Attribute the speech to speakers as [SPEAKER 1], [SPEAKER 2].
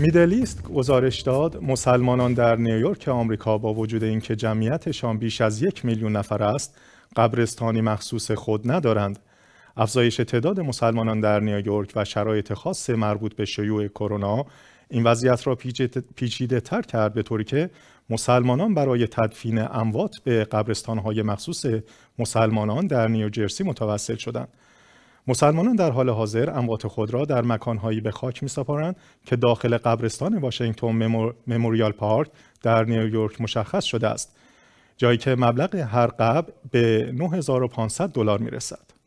[SPEAKER 1] میدلیست گزارش داد مسلمانان در نیویورک آمریکا با وجود اینکه جمعیتشان بیش از یک میلیون نفر است قبرستانی مخصوص خود ندارند افزایش تعداد مسلمانان در نیویورک و شرایط خاص مربوط به شیوع کرونا این وضعیت را پیچیده تر کرد به طوری که مسلمانان برای تدفین اموات به قبرستانهای مخصوص مسلمانان در نیوجرسی متوسل شدند مسلمانان در حال حاضر اموات خود را در مکانهایی به خاک می‌سپارند که داخل قبرستان واشنگتن مموریال پارک در نیویورک مشخص شده است جایی که مبلغ هر قبر به 9500 دلار میرسد